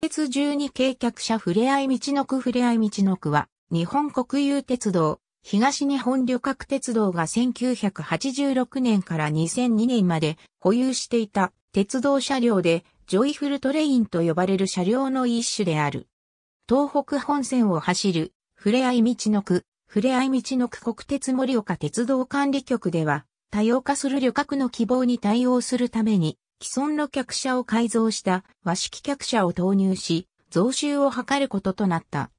鉄12計客車ふれあい道の区ふれあい道の区は、日本国有鉄道、東日本旅客鉄道が1986年から2002年まで保有していた鉄道車両で、ジョイフルトレインと呼ばれる車両の一種である。東北本線を走る、ふれあい道の区、ふれあい道の区国鉄盛岡鉄道管理局では、多様化する旅客の希望に対応するために、既存の客車を改造した和式客車を投入し、増収を図ることとなった。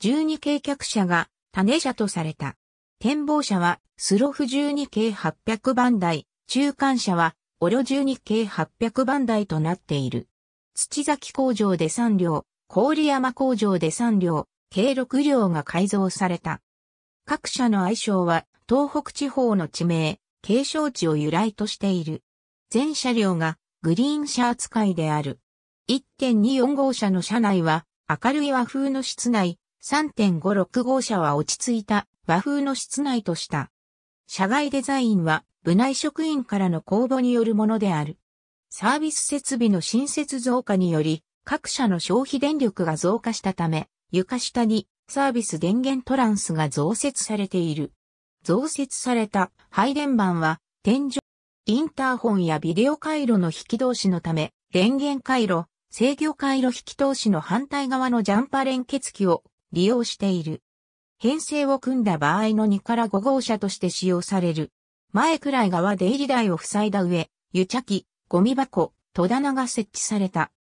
12系客車が種車とされた。展望車はスロフ12系800番台、中間車はオロ12系800番台となっている。土崎工場で3両、郡山工場で3両、計6両が改造された。各社の愛称は東北地方の地名、継承地を由来としている。全車両がグリーン車扱いである。1.24号車の車内は明るい和風の室内、3.56号車は落ち着いた和風の室内とした。車外デザインは部内職員からの公募によるものである。サービス設備の新設増加により、各社の消費電力が増加したため、床下にサービス電源トランスが増設されている。増設された配電盤は天井インターホンやビデオ回路の引き通しのため、電源回路、制御回路引き通しの反対側のジャンパ連結機を利用している。編成を組んだ場合の2から5号車として使用される。前くらい側出入り台を塞いだ上、湯茶器、ゴミ箱、戸棚が設置された。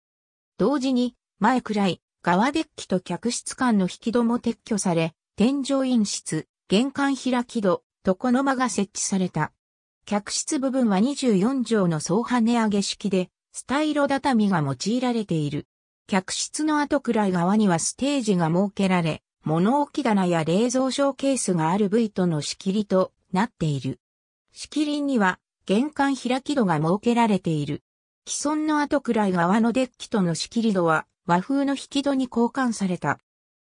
同時に、前くらい、側デッキと客室間の引き戸も撤去され、天井陰室、玄関開き戸、床の間が設置された。客室部分は24畳の総派値上げ式で、スタイロ畳が用いられている。客室の後くらい側にはステージが設けられ、物置棚や冷蔵ショーケースがある部位との仕切りとなっている。仕切りには玄関開き戸が設けられている。既存の後くらい側のデッキとの仕切り戸は和風の引き戸に交換された。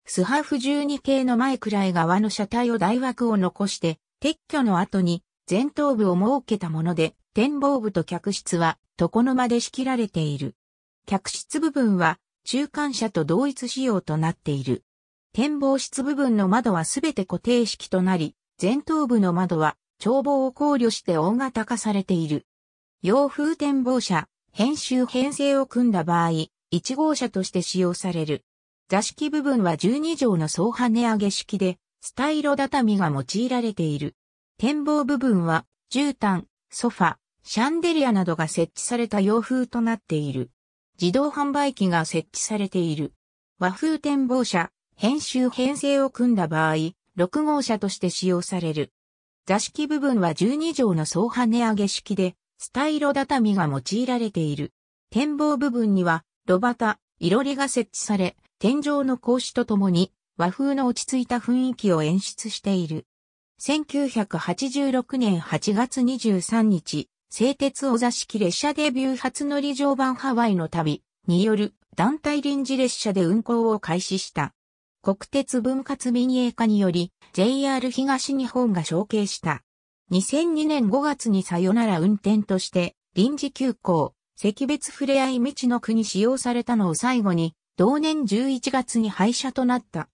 スハーフ12系の前くらい側の車体を大枠を残して撤去の後に前頭部を設けたもので、展望部と客室は床の間で仕切られている。客室部分は中間車と同一仕様となっている。展望室部分の窓はすべて固定式となり、前頭部の窓は眺望を考慮して大型化されている。洋風展望車、編集編成を組んだ場合、1号車として使用される。座敷部分は12畳の総跳ね上げ式で、スタイロ畳が用いられている。展望部分は、絨毯、ソファ、シャンデリアなどが設置された洋風となっている。自動販売機が設置されている。和風展望車、編集編成を組んだ場合、6号車として使用される。座敷部分は12畳の総跳ね上げ式で、スタイロ畳が用いられている。展望部分には、炉端、いろりが設置され、天井の格子とともに、和風の落ち着いた雰囲気を演出している。1986年8月23日、製鉄お座敷列車デビュー初乗り常磐ハワイの旅による団体臨時列車で運行を開始した。国鉄分割民営化により JR 東日本が承継した。2002年5月にさよなら運転として臨時急行、赤別ふれあい道の国使用されたのを最後に同年11月に廃車となった。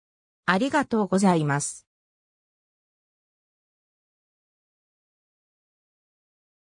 ありがとうございます。